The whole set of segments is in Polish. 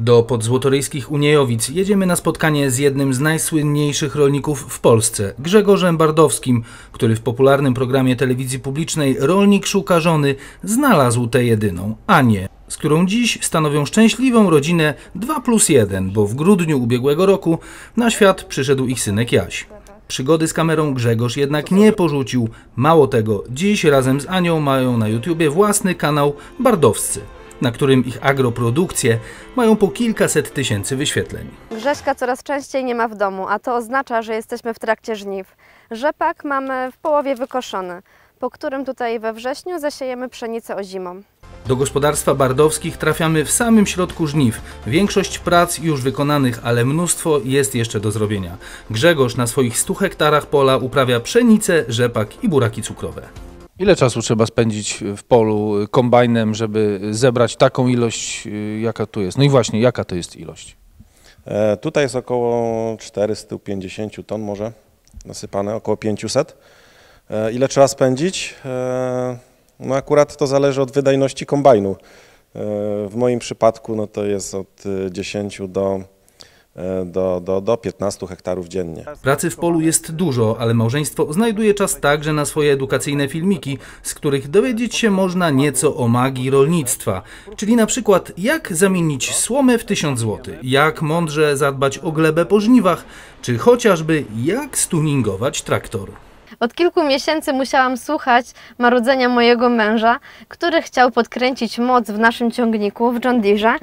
Do podzłotoryjskich Uniejowic jedziemy na spotkanie z jednym z najsłynniejszych rolników w Polsce, Grzegorzem Bardowskim, który w popularnym programie telewizji publicznej Rolnik szuka żony znalazł tę jedyną, Anię, z którą dziś stanowią szczęśliwą rodzinę 2 plus 1, bo w grudniu ubiegłego roku na świat przyszedł ich synek Jaś. Przygody z kamerą Grzegorz jednak nie porzucił. Mało tego, dziś razem z Anią mają na YouTubie własny kanał Bardowscy na którym ich agroprodukcje mają po kilkaset tysięcy wyświetleń. Grześka coraz częściej nie ma w domu, a to oznacza, że jesteśmy w trakcie żniw. Rzepak mamy w połowie wykoszony, po którym tutaj we wrześniu zasiejemy pszenicę zimą. Do gospodarstwa bardowskich trafiamy w samym środku żniw. Większość prac już wykonanych, ale mnóstwo jest jeszcze do zrobienia. Grzegorz na swoich 100 hektarach pola uprawia pszenicę, rzepak i buraki cukrowe. Ile czasu trzeba spędzić w polu kombajnem, żeby zebrać taką ilość, y, jaka tu jest? No i właśnie, jaka to jest ilość? E, tutaj jest około 450 ton może nasypane, około 500. E, ile trzeba spędzić? E, no akurat to zależy od wydajności kombajnu. E, w moim przypadku no to jest od 10 y, do E, do, do, do 15 hektarów dziennie. Pracy w polu jest dużo, ale małżeństwo znajduje czas także na swoje edukacyjne filmiki, z których dowiedzieć się można nieco o magii rolnictwa. Czyli na przykład jak zamienić słomę w 1000 zł, jak mądrze zadbać o glebę po żniwach, czy chociażby jak stuningować traktor. Od kilku miesięcy musiałam słuchać marudzenia mojego męża, który chciał podkręcić moc w naszym ciągniku w John Deere,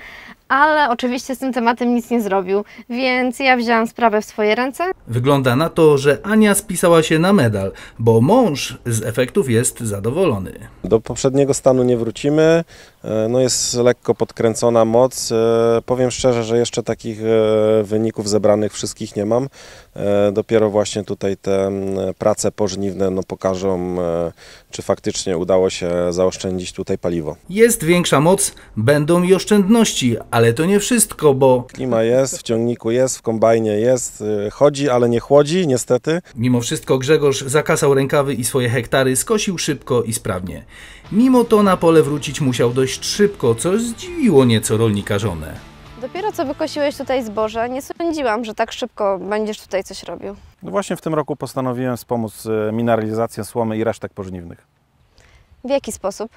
ale oczywiście z tym tematem nic nie zrobił, więc ja wzięłam sprawę w swoje ręce. Wygląda na to, że Ania spisała się na medal, bo mąż z efektów jest zadowolony. Do poprzedniego stanu nie wrócimy. E, no jest lekko podkręcona moc. E, powiem szczerze, że jeszcze takich e, wyników zebranych wszystkich nie mam. Dopiero właśnie tutaj te prace pożniwne no pokażą, czy faktycznie udało się zaoszczędzić tutaj paliwo. Jest większa moc, będą i oszczędności, ale to nie wszystko, bo... Klima jest, w ciągniku jest, w kombajnie jest, chodzi, ale nie chłodzi, niestety. Mimo wszystko Grzegorz zakasał rękawy i swoje hektary skosił szybko i sprawnie. Mimo to na pole wrócić musiał dość dość szybko, co zdziwiło nieco rolnika żonę. Dopiero co wykosiłeś tutaj zboże, nie sądziłam, że tak szybko będziesz tutaj coś robił. No właśnie w tym roku postanowiłem wspomóc e, mineralizację słomy i resztek pożniwnych. W jaki sposób?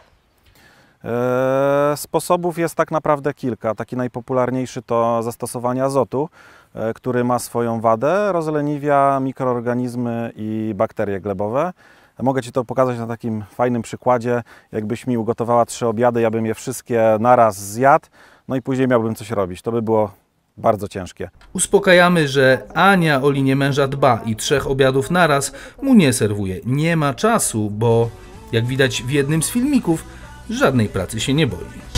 E, sposobów jest tak naprawdę kilka. Taki najpopularniejszy to zastosowanie azotu, e, który ma swoją wadę, rozleniwia mikroorganizmy i bakterie glebowe. Mogę Ci to pokazać na takim fajnym przykładzie. Jakbyś mi ugotowała trzy obiady, ja bym je wszystkie naraz zjadł, no i później miałbym coś robić. To by było bardzo ciężkie. Uspokajamy, że Ania o linię męża dba i trzech obiadów naraz mu nie serwuje. Nie ma czasu, bo jak widać w jednym z filmików, żadnej pracy się nie boi.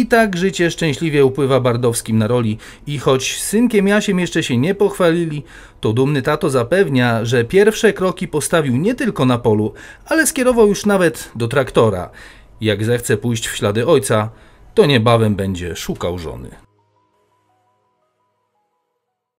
I tak życie szczęśliwie upływa Bardowskim na roli i choć synkiem Jasiem jeszcze się nie pochwalili, to dumny tato zapewnia, że pierwsze kroki postawił nie tylko na polu, ale skierował już nawet do traktora. Jak zechce pójść w ślady ojca, to niebawem będzie szukał żony.